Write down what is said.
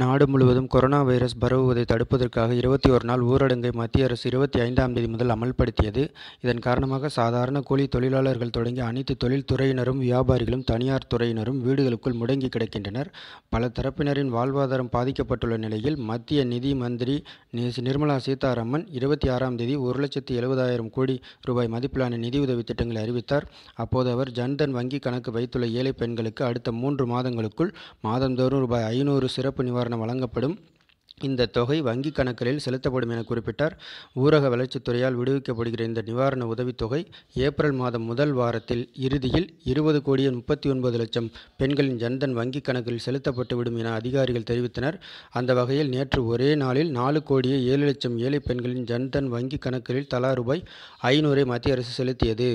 நாடு முழுவதும் corona virus பரவுவதை தடுப்பதற்காக இருபத்தி ஒரு நாள் ஊரடங்கை மத்திய அரசு இருபத்தி ஐந்தாம் தேதி முதல் அமல்படுத்தியது இதன் காரணமாக சாதாரண கூலி தொழிலாளர்கள் தொடங்கி அனைத்து தொழில்துறையினரும் வியாபாரிகளும் தனியார் துறையினரும் வீடுகளுக்குள் முடங்கி கிடக்கின்றனர் பல தரப்பினரின் வாழ்வாதாரம் பாதிக்கப்பட்டுள்ள நிலையில் மத்திய நிதி மந்திரி நிர்மலா சீதாராமன் இருபத்தி ஆறாம் தேதி ஒரு லட்சத்தி எழுபதாயிரம் கோடி ரூபாய் மதிப்பிலான நிதியுதவி திட்டங்களை அறிவித்தார் அப்போது அவர் ஜன்தன் வங்கி கணக்கு வைத்துள்ள ஏழை பெண்களுக்கு அடுத்த மூன்று மாதங்களுக்குள் மாதந்தோறும் ரூபாய் ஐநூறு சிறப்பு நிவாரண நிவாரணம் வழங்கப்படும் இந்த தொகை வங்கிக் கணக்கில் செலுத்தப்படும் என குறிப்பிட்டார் ஊரக வளர்ச்சித்துறையால் விடுவிக்கப்படுகிற இந்த நிவாரண உதவித்தொகை ஏப்ரல் மாதம் முதல் வாரத்தில் இறுதியில் இருபது கோடியே முப்பத்தி ஒன்பது லட்சம் பெண்களின் ஜன்தன் வங்கிக் கணக்கில் செலுத்தப்பட்டுவிடும் என அதிகாரிகள் தெரிவித்தனர் அந்த வகையில் நேற்று ஒரே நாளில் நாலு கோடியே ஏழு லட்சம் ஏழை பெண்களின் ஜன்தன் வங்கிக் கணக்கில் தலா ரூபாய் ஐநூறை மத்திய அரசு செலுத்தியது